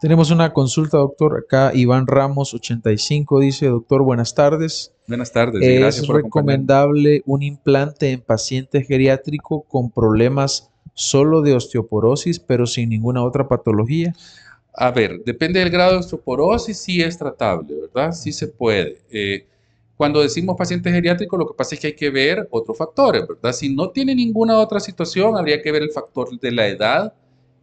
Tenemos una consulta, doctor. Acá Iván Ramos, 85, dice, doctor, buenas tardes. Buenas tardes. ¿Es gracias recomendable un implante en pacientes geriátrico con problemas solo de osteoporosis, pero sin ninguna otra patología? A ver, depende del grado de osteoporosis, sí es tratable, ¿verdad? Sí se puede. Eh, cuando decimos pacientes geriátricos, lo que pasa es que hay que ver otros factores, ¿verdad? Si no tiene ninguna otra situación, habría que ver el factor de la edad,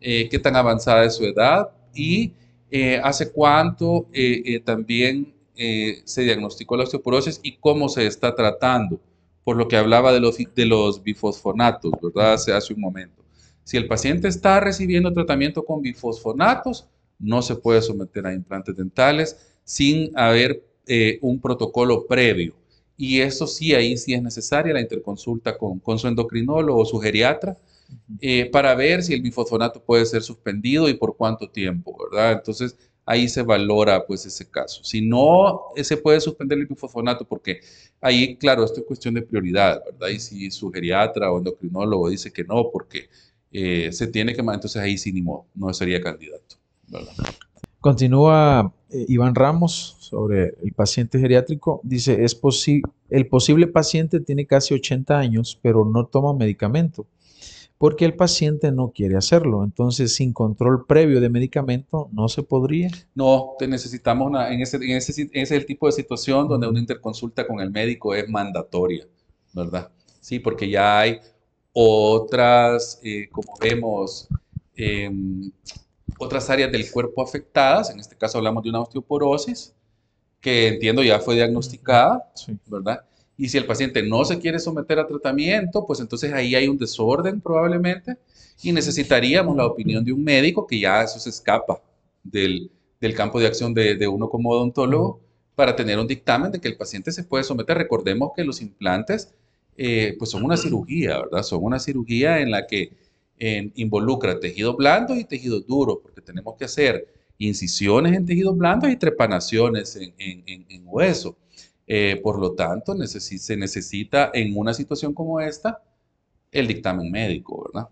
eh, qué tan avanzada es su edad, y eh, hace cuánto eh, eh, también se diagnosticó la osteoporosis y cómo se está tratando, por lo que hablaba de los, de los bifosfonatos, ¿verdad? Hace, hace un momento. Si el paciente está recibiendo tratamiento con bifosfonatos, no se puede someter a implantes dentales sin haber un protocolo previo. Y eso sí, ahí sí es necesaria la interconsulta con, con su endocrinólogo o su geriatra eh, para ver si el bifosfonato puede ser suspendido y por cuánto tiempo, ¿verdad? Entonces ahí se valora pues ese caso. Si no eh, se puede suspender el bifosfonato, porque ahí, claro, esto es cuestión de prioridad, ¿verdad? Y si su geriatra o endocrinólogo dice que no, porque eh, se tiene que, entonces ahí sí modo, no sería candidato, ¿verdad? Continúa Iván Ramos sobre el paciente geriátrico. Dice, es posible el posible paciente tiene casi 80 años, pero no toma medicamento porque el paciente no quiere hacerlo. Entonces, sin control previo de medicamento, no se podría. No, necesitamos en, ese, es el tipo de situación donde una interconsulta con el médico es mandatoria, ¿verdad? Sí, porque ya hay otras, eh, como vemos, em, otras áreas del cuerpo afectadas. En este caso hablamos de una osteoporosis, que entiendo ya fue diagnosticada, ¿verdad? Y si el paciente no se quiere someter a tratamiento, pues entonces ahí hay un desorden probablemente y necesitaríamos la opinión de un médico que ya eso se escapa del, campo de acción de, de, uno como odontólogo para tener un dictamen de que el paciente se puede someter. Recordemos que los implantes eh, pues son una cirugía, ¿verdad? Son una cirugía en la que involucra tejido blando y tejido duro, porque tenemos que hacer incisiones en tejidos blandos y trepanaciones en, en hueso. Eh, por lo tanto, se necesita en una situación como esta el dictamen médico, ¿verdad?